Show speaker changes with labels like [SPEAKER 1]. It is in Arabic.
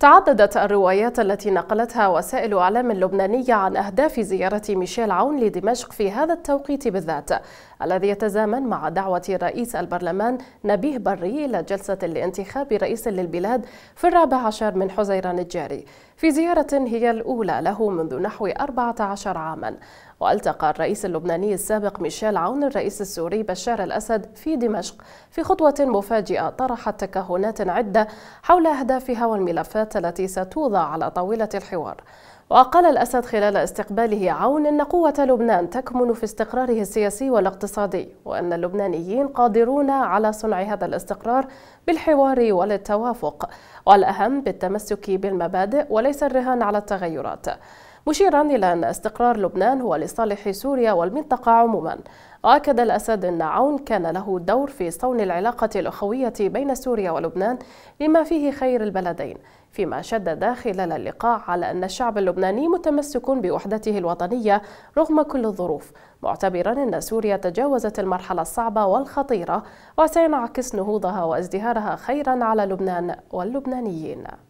[SPEAKER 1] تعددت الروايات التي نقلتها وسائل اعلام لبنانيه عن اهداف زياره ميشيل عون لدمشق في هذا التوقيت بالذات الذي يتزامن مع دعوه رئيس البرلمان نبيه بري الى جلسه لانتخاب رئيس للبلاد في الرابع عشر من حزيران الجاري في زيارة هي الأولى له منذ نحو 14 عاما والتقى الرئيس اللبناني السابق ميشيل عون الرئيس السوري بشار الأسد في دمشق في خطوة مفاجئة طرحت تكهنات عدة حول أهدافها والملفات التي ستوضع على طاولة الحوار وقال الأسد خلال استقباله عون أن قوة لبنان تكمن في استقراره السياسي والاقتصادي وأن اللبنانيين قادرون على صنع هذا الاستقرار بالحوار والتوافق والأهم بالتمسك بالمبادئ وليس الرهان على التغيرات مشيرا إلى أن استقرار لبنان هو لصالح سوريا والمنطقة عموما وأكد الأسد أن عون كان له دور في صون العلاقة الأخوية بين سوريا ولبنان لما فيه خير البلدين فيما شدد خلال اللقاء على أن الشعب اللبناني متمسك بوحدته الوطنية رغم كل الظروف معتبرا أن سوريا تجاوزت المرحلة الصعبة والخطيرة وسينعكس نهوضها وازدهارها خيرا على لبنان واللبنانيين